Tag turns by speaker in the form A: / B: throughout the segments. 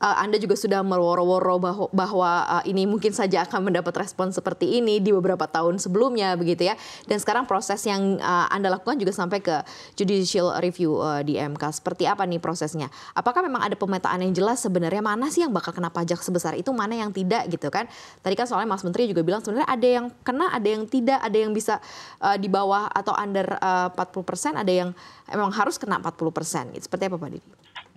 A: uh, Anda juga sudah merowo woro bahwa, bahwa uh, eh, ini mungkin saja akan mendapat respon seperti ini di beberapa tahun sebelumnya begitu ya. Dan sekarang proses yang uh, Anda lakukan juga sampai ke judicial review uh, di MK. Seperti apa nih prosesnya? Apakah memang ada pemetaan yang jelas sebenarnya mana sih yang bakal kena pajak sebesar itu, mana yang tidak gitu kan? Tadi kan soalnya Mas Menteri juga bilang sebenarnya ada yang kena, ada yang tidak, ada yang bisa uh, di bawah atau under uh, 40%, ada yang memang harus kena 40%. persen. Seperti apa Pak Didi?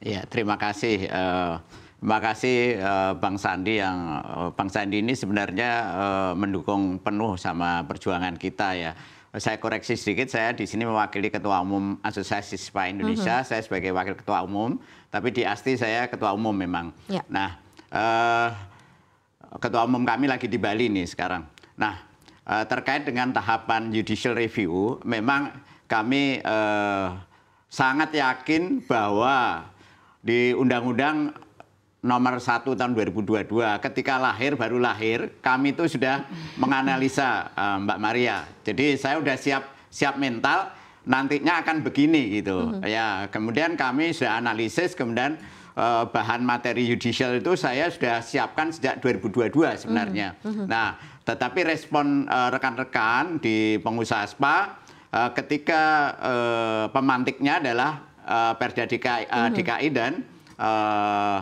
B: Ya, terima kasih. Uh Terima kasih eh, Bang Sandi yang eh, Bang Sandi ini sebenarnya eh, mendukung penuh sama perjuangan kita ya. Saya koreksi sedikit, saya di sini mewakili Ketua Umum Asosiasi Spa Indonesia, mm-hmm. saya sebagai Wakil Ketua Umum, tapi di ASTI saya Ketua Umum memang. Ya. Nah, uh, Ketua Umum kami lagi di Bali nih sekarang. Nah, uh, terkait dengan tahapan judicial review, memang kami uh, sangat yakin bahwa di undang-undang nomor 1 tahun 2022. Ketika lahir, baru lahir, kami itu sudah menganalisa uh, Mbak Maria. Jadi saya sudah siap siap mental nantinya akan begini gitu. Mm -hmm. Ya, kemudian kami sudah analisis kemudian uh, bahan materi judicial itu saya sudah siapkan sejak 2022 sebenarnya. Mm -hmm. Nah, tetapi respon eh, rekan-rekan uh, di pengusaha spa uh, ketika uh, pemantiknya adalah uh, Perda DKI, uh, mm -hmm. DKI dan uh,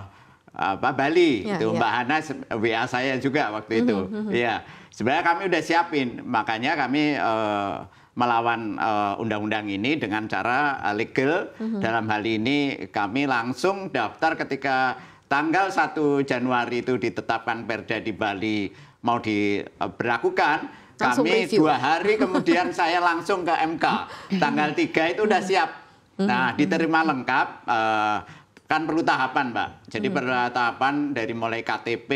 B: apa Bali ya, itu ya. Mbak Hana WA saya juga waktu itu. Mm sebenarnya kami udah siapin, makanya kami uh, melawan eh, undang-undang uh, ini dengan cara uh, legal. Dalam hal ini kami langsung daftar ketika tanggal 1 Januari itu ditetapkan Perda di Bali mau diberlakukan. Uh, kami review. dua hari kemudian saya langsung ke MK. Tanggal 3 itu udah siap. Nah, diterima lengkap. Uh, Kan perlu tahapan, Mbak. Jadi hmm. perlu tahapan dari mulai KTP,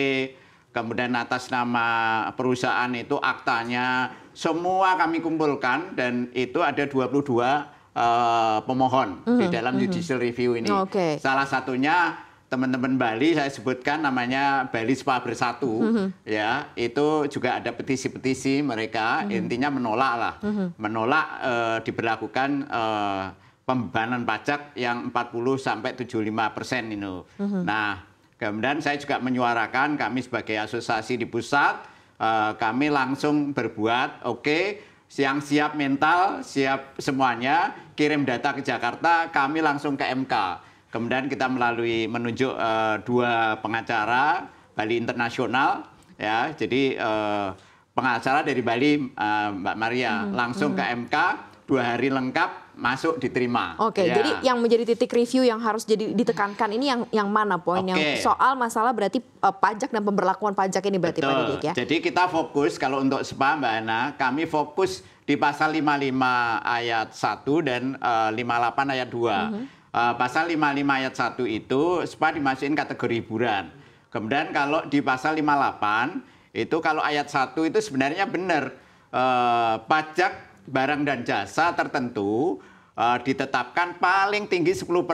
B: kemudian atas nama perusahaan itu aktanya semua kami kumpulkan dan itu ada 22 Uh, eh, pemohon -hmm. di dalam hmm. judicial -hmm. review ini. Okay. Salah satunya teman-teman Bali saya sebutkan namanya Bali Spa Bersatu mm -hmm. ya itu juga ada petisi-petisi mereka mm -hmm. intinya menolak lah mm -hmm. menolak uh, diberlakukan uh, pembebanan pajak yang 40 sampai 75 persen ini. Mm -hmm. Nah, kemudian saya juga menyuarakan kami sebagai asosiasi di pusat, eh, kami langsung berbuat, oke, okay, siang siap mental, siap semuanya, kirim data ke Jakarta, kami langsung ke MK. Kemudian kita melalui menunjuk eh, dua pengacara Bali Internasional, ya, jadi eh, pengacara dari Bali eh, Mbak Maria mm -hmm. langsung mm -hmm. ke MK mm-hmm. dua hari lengkap masuk diterima. Oke, okay, ya. jadi yang
A: menjadi titik review yang harus jadi ditekankan ini yang yang mana poin okay. yang soal masalah berarti uh, pajak dan pemberlakuan pajak ini berarti Betul. Pak Didik ya.
B: Jadi kita fokus kalau untuk SPA Mbak Ana, kami fokus di pasal 55 ayat 1 dan eh, uh, 58 ayat 2. Mm -hmm. uh, pasal 55 ayat 1 itu SPA dimasukin kategori hiburan. Kemudian kalau di pasal 58 itu kalau ayat 1 itu sebenarnya benar uh, pajak barang dan jasa tertentu uh, ditetapkan paling tinggi 10%. Uh,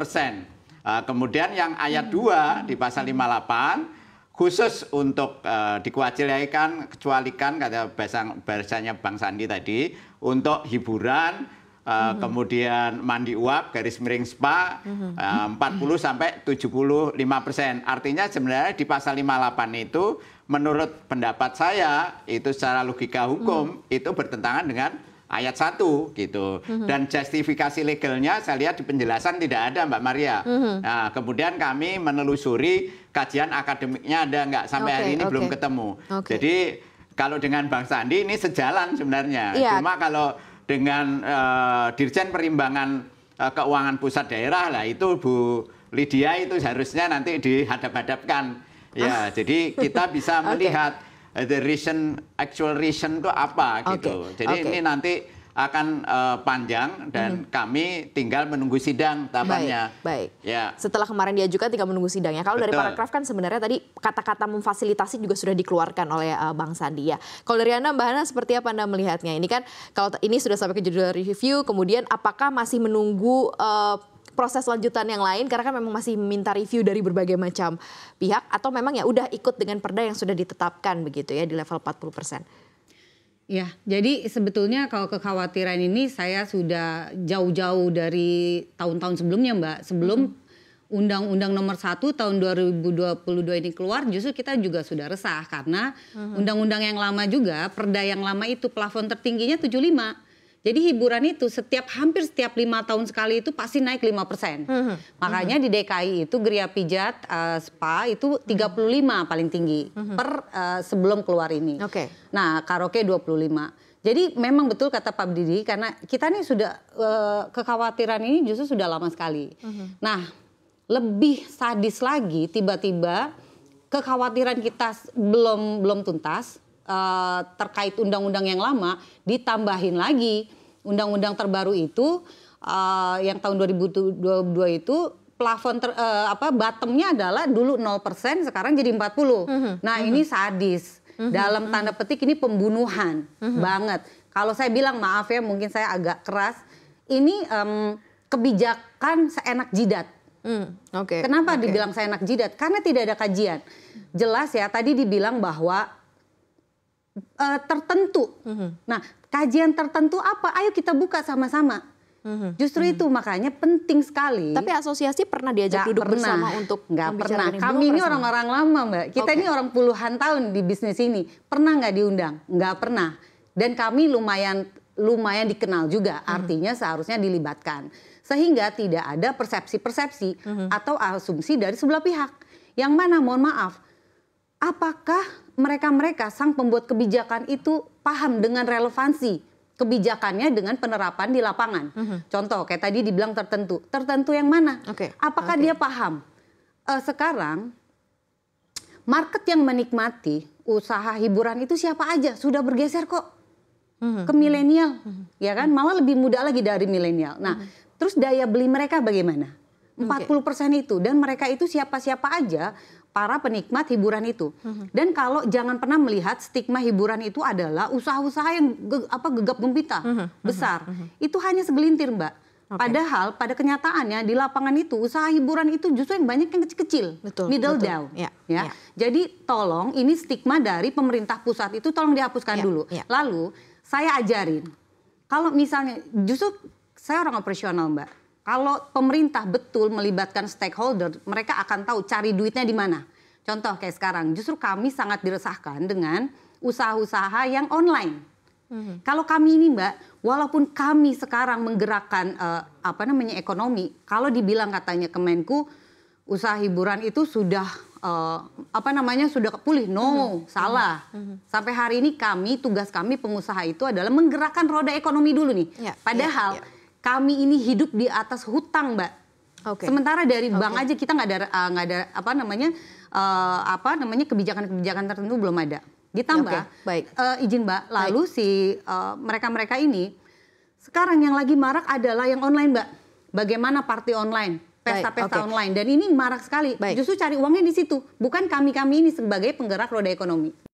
B: eh, kemudian yang ayat 2 hmm. di pasal 58 khusus untuk uh, eh, dikuacilaikan kecualikan kata bahasa bahasanya Bang Sandi tadi untuk hiburan uh, mm -hmm. kemudian mandi uap garis miring spa mm -hmm. uh, 40 sampai 75 persen artinya sebenarnya di pasal 58 itu menurut pendapat saya itu secara logika hukum mm -hmm. itu bertentangan dengan ayat 1 gitu. Mm-hmm. Dan justifikasi legalnya saya lihat di penjelasan tidak ada Mbak Maria. Mm-hmm. Nah, kemudian kami menelusuri kajian akademiknya ada nggak sampai okay, hari ini okay. belum ketemu. Okay. Jadi kalau dengan Bang Sandi ini sejalan sebenarnya. Yeah. Cuma kalau dengan uh, Dirjen Perimbangan uh, Keuangan Pusat Daerah lah itu Bu Lydia itu seharusnya nanti dihadap-hadapkan. Ya, ah. jadi kita bisa melihat okay Eh, the reason actual reason itu apa okay. gitu. Jadi okay. ini nanti akan uh, panjang dan mm-hmm. kami tinggal menunggu sidang tabannya. Baik. Baik. Ya.
A: Setelah kemarin diajukan tinggal menunggu sidangnya. Kalau Betul. dari paragraf kan sebenarnya tadi kata-kata memfasilitasi juga sudah dikeluarkan oleh uh, Bang Sandi ya. Kalau dari Anda Mbak Hana seperti apa Anda melihatnya? Ini kan kalau ini sudah sampai ke judul review kemudian apakah masih menunggu uh, proses lanjutan yang lain karena kan memang masih minta review dari berbagai macam pihak atau memang ya udah ikut dengan perda yang sudah ditetapkan begitu ya di level 40 persen.
C: Ya, jadi sebetulnya kalau kekhawatiran ini saya sudah jauh-jauh dari tahun-tahun sebelumnya Mbak. Sebelum mm-hmm. Undang-Undang Nomor 1 tahun 2022 ini keluar, justru kita juga sudah resah karena mm-hmm. undang-undang yang lama juga, perda yang lama itu plafon tertingginya 75. Jadi hiburan itu setiap hampir setiap lima tahun sekali itu pasti naik 5%. persen. Mm -hmm. Makanya mm -hmm. di DKI itu geria pijat uh, spa itu 35 mm -hmm. paling tinggi mm -hmm. per uh, sebelum keluar ini. Oke. Okay. Nah, karaoke 25. Jadi memang betul kata Pak Didi karena kita nih sudah uh, kekhawatiran ini justru sudah lama sekali. Mm -hmm. Nah, lebih sadis lagi tiba-tiba kekhawatiran kita belum belum tuntas Eh, terkait undang-undang yang lama ditambahin lagi undang-undang terbaru itu uh, yang tahun 2022 itu plafon ter, uh, apa bottomnya adalah dulu 0% sekarang jadi 40. Mm -hmm. Nah, mm -hmm. ini sadis. Mm -hmm. Dalam tanda petik ini pembunuhan mm -hmm. banget. Kalau saya bilang maaf ya mungkin saya agak keras, ini um, kebijakan seenak jidat.
A: Mm, Oke. Okay. Kenapa okay. dibilang
C: seenak jidat? Karena tidak ada kajian. Jelas ya tadi dibilang bahwa uh, tertentu. Mm -hmm. Nah, kajian tertentu apa? Ayo kita buka sama-sama. Mm-hmm. Justru mm-hmm. itu makanya penting sekali. Tapi asosiasi pernah diajak gak duduk pernah. bersama untuk nggak pernah. Kami ini orang-orang lama mbak. Kita okay. ini orang puluhan tahun di bisnis ini. Pernah nggak diundang? Nggak pernah. Dan kami lumayan lumayan dikenal juga. Mm-hmm. Artinya mm-hmm. seharusnya dilibatkan. Sehingga tidak ada persepsi-persepsi mm-hmm. atau asumsi dari sebelah pihak. Yang mana mohon maaf, apakah mereka-mereka sang pembuat kebijakan itu paham dengan relevansi kebijakannya dengan penerapan di lapangan. Mm -hmm. Contoh kayak tadi dibilang tertentu, tertentu yang mana? Okay. Apakah okay. dia paham? Uh, sekarang market yang menikmati usaha hiburan itu siapa aja sudah bergeser kok mm -hmm. ke milenial, mm -hmm. ya kan? Malah lebih muda lagi dari milenial. Nah, mm -hmm. terus daya beli mereka bagaimana? 40 persen itu dan mereka itu siapa-siapa aja para penikmat hiburan itu. Mm-hmm. Dan kalau jangan pernah melihat stigma hiburan itu adalah usaha-usaha yang ge, apa gegap gempita mm-hmm. mm-hmm. besar. Mm-hmm. Itu hanya segelintir, Mbak. Okay. Padahal pada kenyataannya di lapangan itu usaha hiburan itu justru yang banyak yang kecil-kecil, middle betul. down, ya, ya. ya. Jadi tolong ini stigma dari pemerintah pusat itu tolong dihapuskan ya, dulu. Ya. Lalu saya ajarin, kalau misalnya justru saya orang operasional mbak, kalau pemerintah betul melibatkan stakeholder, mereka akan tahu cari duitnya di mana. Contoh kayak sekarang, justru kami sangat diresahkan dengan usaha-usaha yang online. Mm-hmm. Kalau kami ini, Mbak, walaupun kami sekarang menggerakkan uh, apa namanya ekonomi, kalau dibilang katanya Kemenku usaha hiburan itu sudah uh, apa namanya sudah pulih, no, mm-hmm. salah. Mm-hmm. Sampai hari ini kami tugas kami pengusaha itu adalah menggerakkan roda ekonomi dulu nih. Yeah, ya, Padahal yeah, yeah kami ini hidup di atas hutang, Mbak. Okay. Sementara dari okay. bank aja kita nggak ada eh, nggak uh, ada apa namanya uh, apa namanya kebijakan-kebijakan tertentu belum ada. Ditambah, okay. baik. Uh, izin Mbak, lalu baik. si mereka-mereka uh, ini sekarang yang lagi marak adalah yang online, Mbak. Bagaimana party online? pesta-pesta okay. online dan ini marak sekali. Baik. Justru cari uangnya di situ, bukan kami-kami ini sebagai penggerak roda ekonomi.